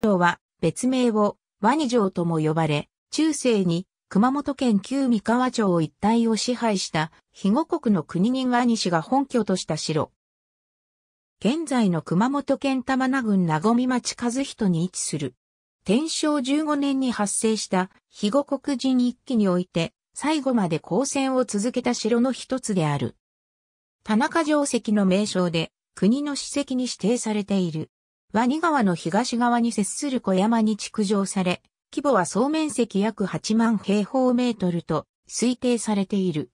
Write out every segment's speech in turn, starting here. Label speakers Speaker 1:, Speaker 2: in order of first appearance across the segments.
Speaker 1: 城は別名をワニ城とも呼ばれ、中世に熊本県旧三河町一帯を支配した肥後国の国人ワニ氏が本拠とした城。現在の熊本県玉名郡名込町和人に位置する。天正15年に発生した肥後国人一揆において最後まで抗戦を続けた城の一つである。田中城跡の名称で国の史跡に指定されている。ワニ川の東側に接する小山に築城され、規模は総面積約8万平方メートルと推定されている。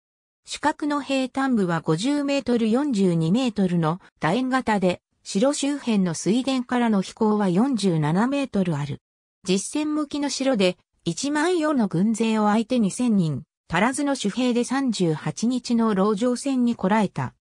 Speaker 1: 主角の平坦部は50メートル42メートルの楕円型で、城周辺の水田からの飛行は47メートルある。実戦向きの城で、1万余の軍勢を相手に1000人、足らずの守兵で38日の牢城戦にこらえた。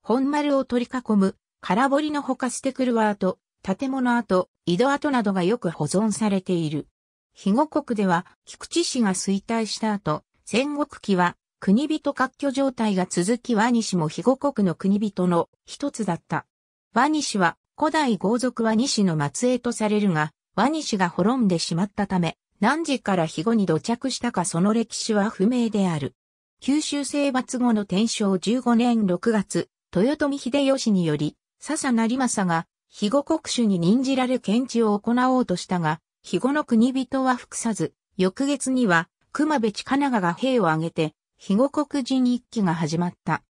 Speaker 1: 本丸を取り囲む、空堀のほかステクルワーと建物跡、井戸跡などがよく保存されている。肥後国では菊池氏が衰退した後、戦国期は国人割拠状態が続き和西も肥後国の国人の一つだった。和西は古代豪族は西の末裔とされるが、和西が滅んでしまったため、何時から肥後に土着したかその歴史は不明である。九州征伐後の天正15年6月、豊臣秀吉により、笹成政が肥後国主に任じられ検知を行おうとしたが、肥後の国人は服さず、翌月には、熊部千長が兵を挙げて、肥後国人一揆が始まった。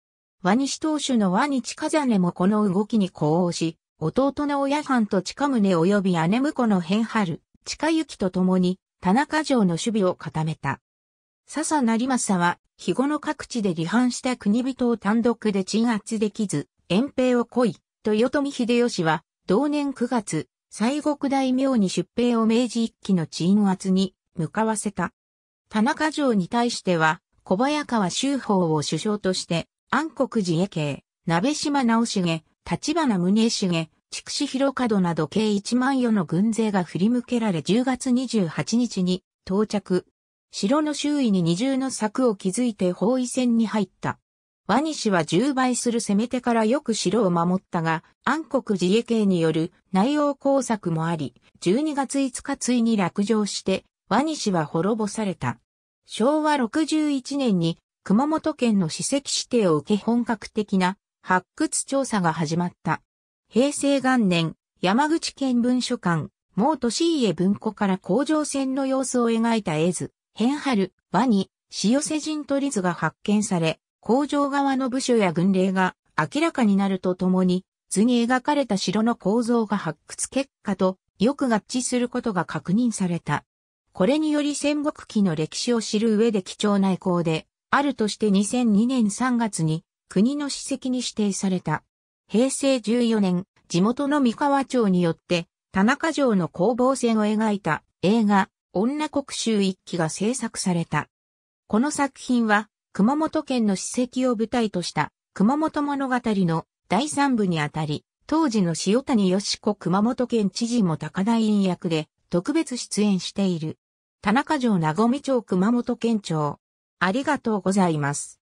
Speaker 1: 和西当主の和西風根もこの動きに呼応し、弟の親藩と近宗及び姉婿の変春、近行と共に、田中城の守備を固めた。笹成政は、肥後の各地で離反した国人を単独で鎮圧できず、遠兵を来い、と豊臣秀吉は、同年9月、西国大名に出兵を明治一期の鎮圧に向かわせた。田中城に対しては、小早川周法を首相として、安国寺恵慶、鍋島直重、立花宗重、筑紫広角など計1万余の軍勢が振り向けられ10月28日に到着。城の周囲に二重の柵を築いて包囲戦に入った。ワニ氏は10倍する攻め手からよく城を守ったが、暗黒自衛系による内容工作もあり、12月5日ついに落城して、ワニ氏は滅ぼされた。昭和61年に熊本県の史跡指定を受け本格的な発掘調査が始まった。平成元年、山口県文書館、毛都市家文庫から工場線の様子を描いた絵図、変春、ワニ、潮瀬陣取り図が発見され、工場側の部署や軍令が明らかになるとともに、図に描かれた城の構造が発掘結果とよく合致することが確認された。これにより戦国期の歴史を知る上で貴重な遺構で、あるとして2002年3月に国の史跡に指定された。平成14年、地元の三河町によって、田中城の攻防戦を描いた映画、女国衆一揆が制作された。この作品は、熊本県の史跡を舞台とした熊本物語の第三部にあたり、当時の塩谷義子熊本県知事も高台院役で特別出演している。田中城なごみ町熊本県庁。ありがとうございます。